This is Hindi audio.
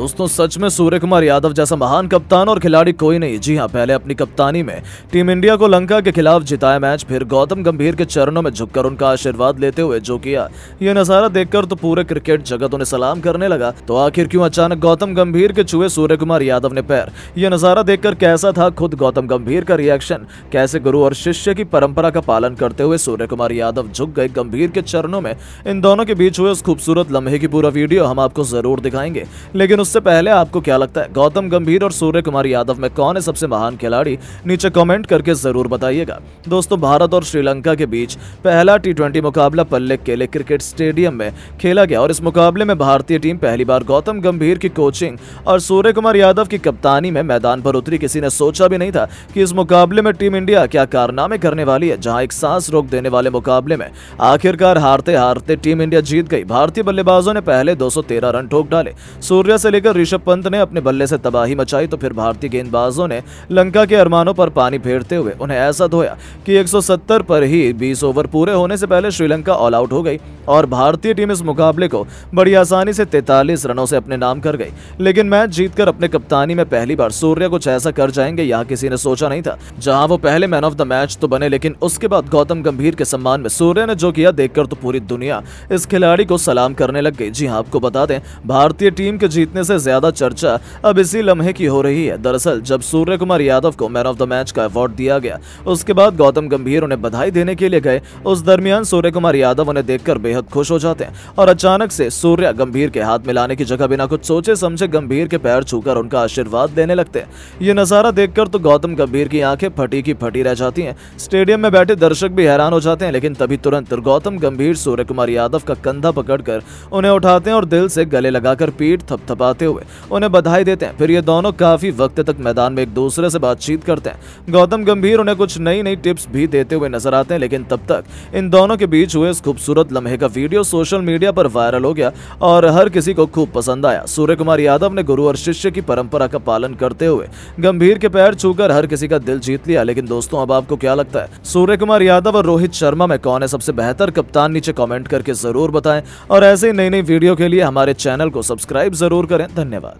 दोस्तों सच में सूर्य कुमार यादव जैसा महान कप्तान और खिलाड़ी कोई नहीं जी हाँ पहले अपनी कप्तानी में टीम इंडिया को लंका के खिलाफ जिताया मैच फिर गौतम गंभीर के चरणों में झुककर उनका आशीर्वाद लेते हुए जो किया ये नजारा देखकर तो पूरे क्रिकेट जगत उन्हें सलाम करने लगा तो आखिर क्यों अचानक गौतम गंभीर के छुए सूर्य कुमार यादव ने पैर यह नजारा देखकर कैसा था खुद गौतम गंभीर का रिएक्शन कैसे गुरु और शिष्य की परंपरा का पालन करते हुए सूर्य कुमार यादव झुक गए गंभीर के चरणों में इन दोनों के बीच हुए उस खूबसूरत लम्हे की पूरा वीडियो हम आपको जरूर दिखाएंगे लेकिन उस उससे पहले आपको क्या लगता है गौतम गंभीर और सूर्य कुमार यादव में कौन है सबसे महान खिलाड़ी नीचे कमेंट करके जरूर बताइएगा दोस्तों भारत और श्रीलंका के बीच पहला टी मुकाबला पल्ले केले क्रिकेट स्टेडियम में खेला गया और इस मुकाबले में भारतीय टीम पहली बार गौतम गंभीर की कोचिंग और सूर्य कुमार यादव की कप्तानी में मैदान पर उतरी किसी ने सोचा भी नहीं था कि इस मुकाबले में टीम इंडिया क्या कारनामे करने वाली है जहाँ एक सांस रोक देने वाले मुकाबले में आखिरकार हारते हारते टीम इंडिया जीत गई भारतीय बल्लेबाजों ने पहले दो रन ठोक डाले सूर्य से लेकर ऋषभ पंत ने अपने बल्ले से तबाही मचाई तो फिर भारतीय गेंदबाजों ने लंका के अरमानों पर पानी फेरते हुए उन्हें ऐसा धोया कि 170 पर ही 20 ओवर पूरे होने से पहले श्रीलंका ऑल आउट हो गई और भारतीय टीम इस मुकाबले को बड़ी आसानी से तैतालीस रनों से अपने नाम कर गई लेकिन मैच जीतकर अपने कप्तानी में पहली बार सूर्य कुछ ऐसा कर जाएंगे यहाँ किसी ने सोचा नहीं था जहाँ वो पहले मैन ऑफ द मैच तो बने लेकिन उसके बाद गौतम गंभीर के सम्मान में सूर्य ने जो किया देखकर तो पूरी दुनिया इस खिलाड़ी को सलाम करने लग गई जी हाँ आपको बता दें भारतीय टीम के जीतने से ज्यादा चर्चा अब इसी लम्हे की हो रही है दरअसल जब सूर्य कुमार यादव को मैन ऑफ द मैच का अवार्ड दिया गया उसके बाद गौतम गंभीर उन्हें बधाई देने के लिए गए उस दरमियान सूर्य कुमार यादव उन्हें देखकर बेहद खुश हो जाते हैं और अचानक से सूर्य गंभीर के हाथ मिलाने की जगह बिना कुछ सोचे समझे गंभीर के पैर छूकर उनका आशीर्वाद देने लगते हैं ये नजारा देखकर तो गौतम गंभीर की आंखें फटी की फटी रह जाती है स्टेडियम में बैठे दर्शक भी हैरान हो जाते हैं लेकिन तभी तुरंत गौतम गंभीर सूर्य कुमार यादव का कंधा पकड़कर उन्हें उठाते हैं और दिल से गले लगाकर पीठ थपथपाते करते हुए उन्हें बधाई देते हैं फिर ये दोनों काफी वक्त तक मैदान में एक दूसरे से बातचीत करते हैं गौतम गंभीर उन्हें कुछ नई नई टिप्स भी देते हुए नजर आते हैं लेकिन तब तक इन दोनों के बीच हुए इस खूबसूरत लम्हे का वीडियो सोशल मीडिया पर वायरल हो गया और हर किसी को खूब पसंद आया सूर्य कुमार यादव ने गुरु और शिष्य की परंपरा का पालन करते हुए गंभीर के पैर छूकर हर किसी का दिल जीत लिया लेकिन दोस्तों अब आपको क्या लगता है सूर्य कुमार यादव और रोहित शर्मा में कौन है सबसे बेहतर कप्तान नीचे कमेंट करके जरूर बताएं और ऐसे ही नई नई वीडियो के लिए हमारे चैनल को सब्सक्राइब जरूर करें धन्यवाद